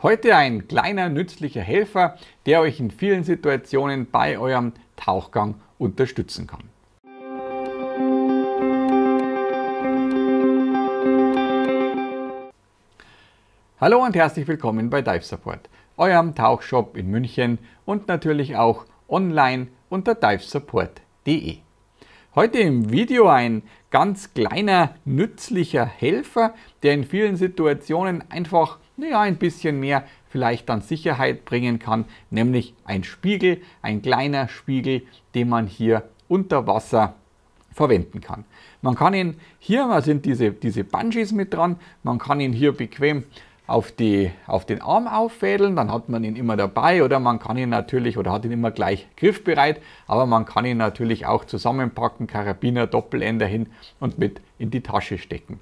Heute ein kleiner nützlicher Helfer, der euch in vielen Situationen bei eurem Tauchgang unterstützen kann. Hallo und herzlich willkommen bei Dive Support, eurem Tauchshop in München und natürlich auch online unter divesupport.de. Heute im Video ein ganz kleiner nützlicher Helfer, der in vielen Situationen einfach naja, ein bisschen mehr vielleicht an Sicherheit bringen kann, nämlich ein Spiegel, ein kleiner Spiegel, den man hier unter Wasser verwenden kann. Man kann ihn hier, da sind diese, diese Bungees mit dran, man kann ihn hier bequem auf, die, auf den Arm auffädeln, dann hat man ihn immer dabei oder man kann ihn natürlich oder hat ihn immer gleich griffbereit, aber man kann ihn natürlich auch zusammenpacken, Karabiner, Doppelender hin und mit in die Tasche stecken.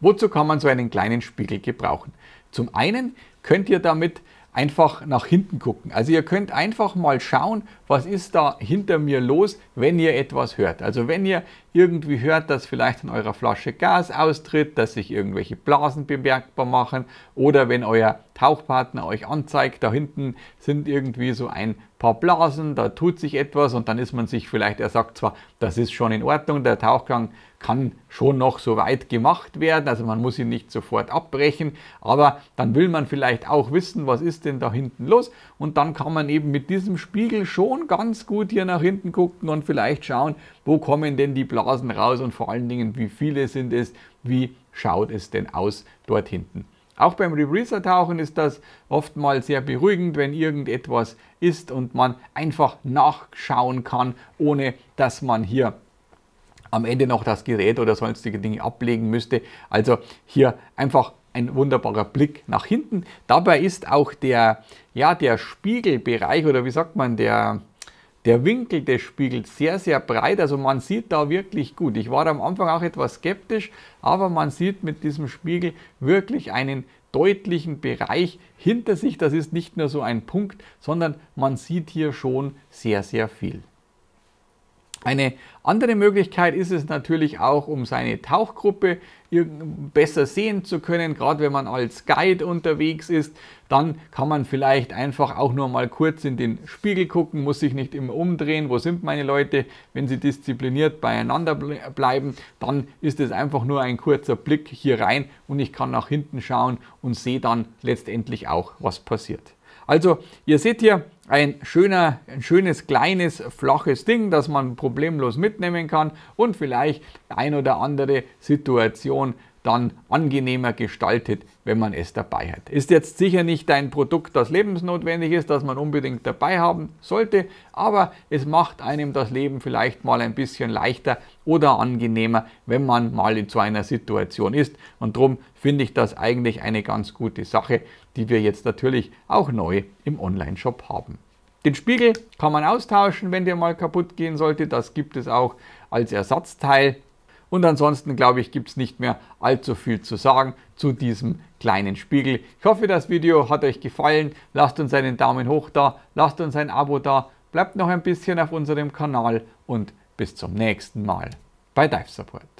Wozu kann man so einen kleinen Spiegel gebrauchen? Zum einen könnt ihr damit einfach nach hinten gucken. Also ihr könnt einfach mal schauen, was ist da hinter mir los, wenn ihr etwas hört. Also wenn ihr irgendwie hört, dass vielleicht in eurer Flasche Gas austritt, dass sich irgendwelche Blasen bemerkbar machen oder wenn euer Tauchpartner euch anzeigt. Da hinten sind irgendwie so ein paar Blasen, da tut sich etwas und dann ist man sich vielleicht, er sagt zwar, das ist schon in Ordnung, der Tauchgang kann schon noch so weit gemacht werden, also man muss ihn nicht sofort abbrechen, aber dann will man vielleicht auch wissen, was ist denn da hinten los und dann kann man eben mit diesem Spiegel schon ganz gut hier nach hinten gucken und vielleicht schauen, wo kommen denn die Blasen raus und vor allen Dingen, wie viele sind es, wie schaut es denn aus dort hinten. Auch beim Reverser-Tauchen ist das oftmals sehr beruhigend, wenn irgendetwas ist und man einfach nachschauen kann, ohne dass man hier am Ende noch das Gerät oder sonstige Dinge ablegen müsste. Also hier einfach ein wunderbarer Blick nach hinten. Dabei ist auch der, ja, der Spiegelbereich oder wie sagt man, der, der Winkel des Spiegels sehr, sehr breit. Also man sieht da wirklich gut. Ich war am Anfang auch etwas skeptisch, aber man sieht mit diesem Spiegel wirklich einen deutlichen Bereich hinter sich. Das ist nicht nur so ein Punkt, sondern man sieht hier schon sehr, sehr viel. Eine andere Möglichkeit ist es natürlich auch, um seine Tauchgruppe besser sehen zu können, gerade wenn man als Guide unterwegs ist, dann kann man vielleicht einfach auch nur mal kurz in den Spiegel gucken, muss sich nicht immer umdrehen, wo sind meine Leute, wenn sie diszipliniert beieinander bleiben, dann ist es einfach nur ein kurzer Blick hier rein und ich kann nach hinten schauen und sehe dann letztendlich auch, was passiert. Also ihr seht hier ein, schöner, ein schönes, kleines, flaches Ding, das man problemlos mitnehmen kann und vielleicht ein oder andere Situation dann angenehmer gestaltet, wenn man es dabei hat. Ist jetzt sicher nicht ein Produkt, das lebensnotwendig ist, das man unbedingt dabei haben sollte, aber es macht einem das Leben vielleicht mal ein bisschen leichter oder angenehmer, wenn man mal in so einer Situation ist. Und darum finde ich das eigentlich eine ganz gute Sache, die wir jetzt natürlich auch neu im Online-Shop haben. Den Spiegel kann man austauschen, wenn der mal kaputt gehen sollte. Das gibt es auch als Ersatzteil und ansonsten, glaube ich, gibt es nicht mehr allzu viel zu sagen zu diesem kleinen Spiegel. Ich hoffe, das Video hat euch gefallen. Lasst uns einen Daumen hoch da, lasst uns ein Abo da, bleibt noch ein bisschen auf unserem Kanal und bis zum nächsten Mal bei Dive Support.